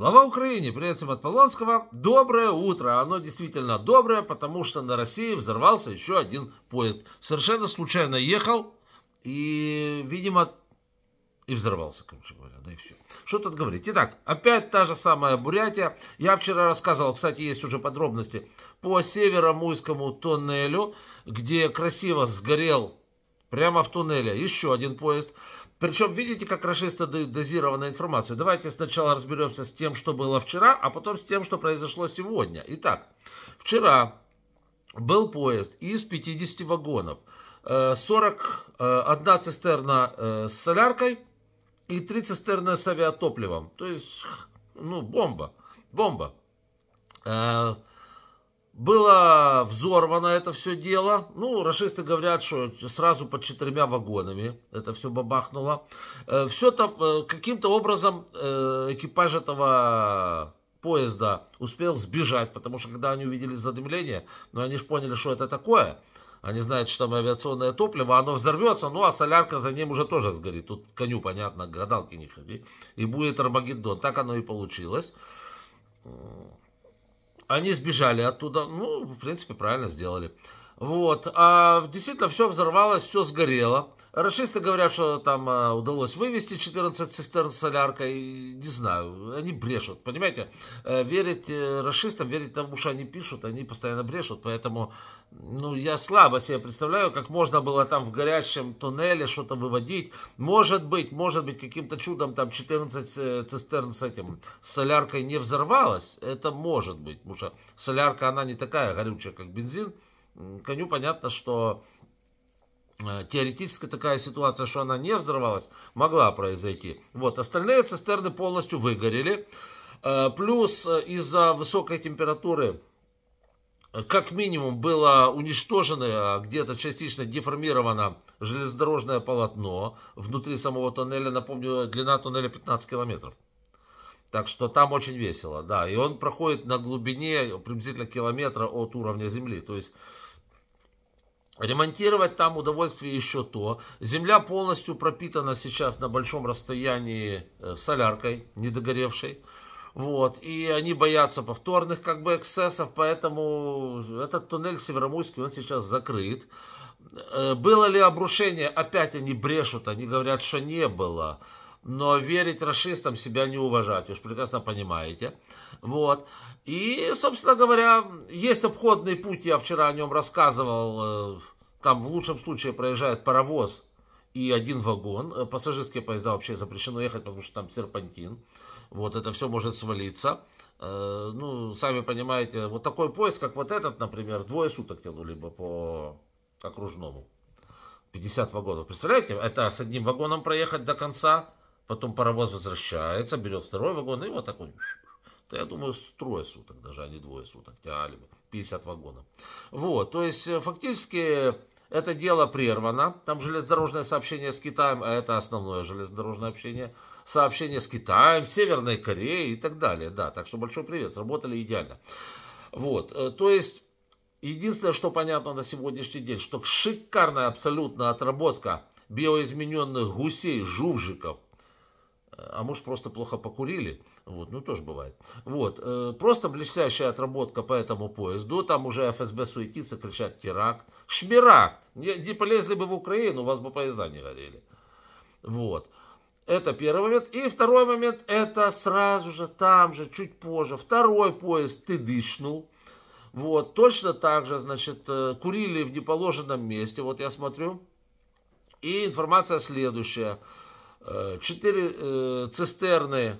Слава Украине! Привет всем от Полонского. Доброе утро! Оно действительно доброе, потому что на России взорвался еще один поезд. Совершенно случайно ехал и, видимо, и взорвался, короче говоря, да и все. Что тут говорить? Итак, опять та же самая Бурятия. Я вчера рассказывал, кстати, есть уже подробности, по северо-муйскому тоннелю, где красиво сгорел прямо в туннеле еще один поезд. Причем, видите, как расисты дают дозированную информацию. Давайте сначала разберемся с тем, что было вчера, а потом с тем, что произошло сегодня. Итак, вчера был поезд из 50 вагонов. 41 э, э, цистерна э, с соляркой и 3 цистерны с авиатопливом. То есть, ну, бомба. Бомба. Было взорвано это все дело. Ну, расисты говорят, что сразу под четырьмя вагонами это все бабахнуло. Э, все там э, каким-то образом э, экипаж этого поезда успел сбежать, потому что когда они увидели задымление, ну, они же поняли, что это такое. Они знают, что там авиационное топливо, оно взорвется, ну а солярка за ним уже тоже сгорит. Тут коню, понятно, гадалки не ходи. И будет Армагеддон. Так оно и получилось. Они сбежали оттуда, ну, в принципе, правильно сделали. Вот. А действительно все взорвалось, все сгорело. Расисты говорят, что там а, удалось вывести 14 цистерн соляркой. Не знаю, они брешут, понимаете? Э, верить э, расистам, верить тому, что они пишут, они постоянно брешут. Поэтому, ну, я слабо себе представляю, как можно было там в горящем туннеле что-то выводить. Может быть, может быть, каким-то чудом там 14 э, цистерн с этим соляркой не взорвалось. Это может быть, потому что солярка, она не такая горючая, как бензин коню понятно, что э, теоретически такая ситуация, что она не взорвалась, могла произойти. Вот, остальные цистерны полностью выгорели. Э, плюс э, из-за высокой температуры как минимум было уничтожено, где-то частично деформировано железнодорожное полотно внутри самого тоннеля. Напомню, длина тоннеля 15 километров. Так что там очень весело, да. И он проходит на глубине приблизительно километра от уровня земли. То есть Ремонтировать там удовольствие еще то. Земля полностью пропитана сейчас на большом расстоянии э, соляркой, недогоревшей. Вот. И они боятся повторных как бы эксцессов, поэтому этот туннель Северомуйский, он сейчас закрыт. Э, было ли обрушение? Опять они брешут, они говорят, что не было но верить расистам себя не уважать, уж прекрасно понимаете. Вот. И, собственно говоря, есть обходный путь, я вчера о нем рассказывал, э, там в лучшем случае проезжает паровоз и один вагон, э, пассажирские поезда вообще запрещено ехать, потому что там серпантин, вот это все может свалиться. Э, ну, сами понимаете, вот такой поезд, как вот этот, например, двое суток тянули бы по окружному. 50 вагонов. Представляете, это с одним вагоном проехать до конца, Потом паровоз возвращается, берет второй вагон, и вот такой то я думаю, трое суток даже, а не двое суток тянули бы, 50 вагонов. Вот, то есть э, фактически это дело прервано, там железнодорожное сообщение с Китаем, а это основное железнодорожное общение, сообщение с Китаем, Северной Кореей и так далее, да, так что большой привет, сработали идеально. Вот, э, то есть... Единственное, что понятно на сегодняшний день, что шикарная абсолютно отработка биоизмененных гусей, жувжиков а может просто плохо покурили, вот, ну тоже бывает. Вот, э, просто блестящая отработка по этому поезду, там уже ФСБ суетится, кричат теракт, шмиракт, не, не полезли бы в Украину, у вас бы поезда не горели. Вот, это первый момент. И второй момент, это сразу же, там же, чуть позже, второй поезд ты дышнул. Вот, точно так же, значит, э, курили в неположенном месте, вот я смотрю. И информация следующая – Э, четыре э, цистерны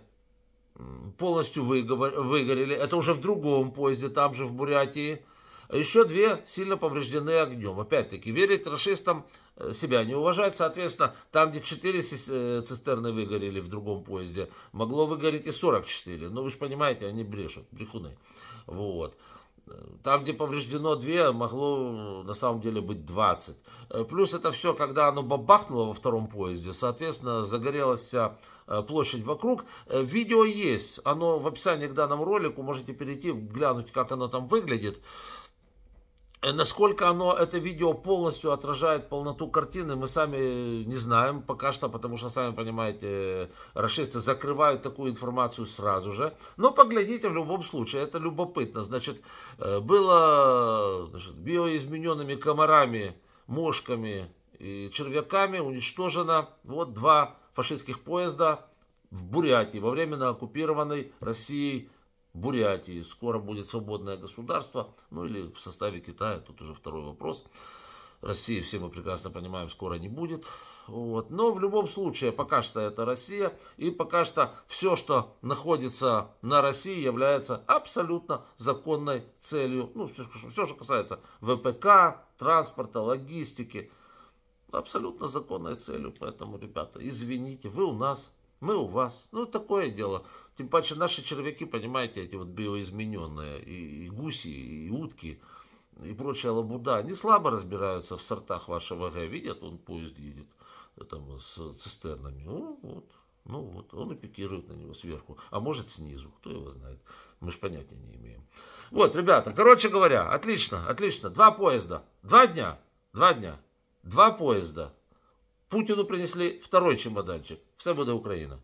полностью выгорели. Это уже в другом поезде, там же в Бурятии. А еще две сильно повреждены огнем. Опять-таки, верить расистам э, себя не уважать. Соответственно, там, где 4 цистерны выгорели в другом поезде, могло выгореть и 44. Но ну, вы же понимаете, они брешут, брехуны. Вот. Там, где повреждено 2, могло э, на самом деле быть 20. Э, плюс это все, когда оно бабахнуло во втором поезде, соответственно, загорелась вся э, площадь вокруг. Видео есть, оно в описании к данному ролику, можете перейти, глянуть, как оно там выглядит. Э, насколько оно, это видео полностью отражает полноту картины, мы сами э, не знаем пока что, потому что, сами понимаете, э, расисты закрывают такую информацию сразу же. Но поглядите в любом случае, это любопытно. Значит, было значит, биоизмененными комарами, мошками и червяками уничтожено вот два фашистских поезда в Бурятии во временно оккупированной Россией Бурятии, скоро будет свободное государство, ну или в составе Китая, тут уже второй вопрос. России, все мы прекрасно понимаем, скоро не будет. Вот. Но в любом случае, пока что это Россия, и пока что все, что находится на России, является абсолютно законной целью. Ну, все, все что касается ВПК, транспорта, логистики, абсолютно законной целью. Поэтому, ребята, извините, вы у нас мы у вас. Ну, такое дело. Тем паче наши червяки, понимаете, эти вот биоизмененные, и, и гуси, и утки, и прочая лабуда, они слабо разбираются в сортах вашего Г. Видят, он поезд едет э, там, с цистернами. Ну, вот. Ну вот, он и пикирует на него сверху, а может снизу, кто его знает, мы же понятия не имеем. Вот, ребята, короче говоря, отлично, отлично, два поезда, два дня, два дня, два поезда. Путину принесли второй чемоданчик. Все буде Україна.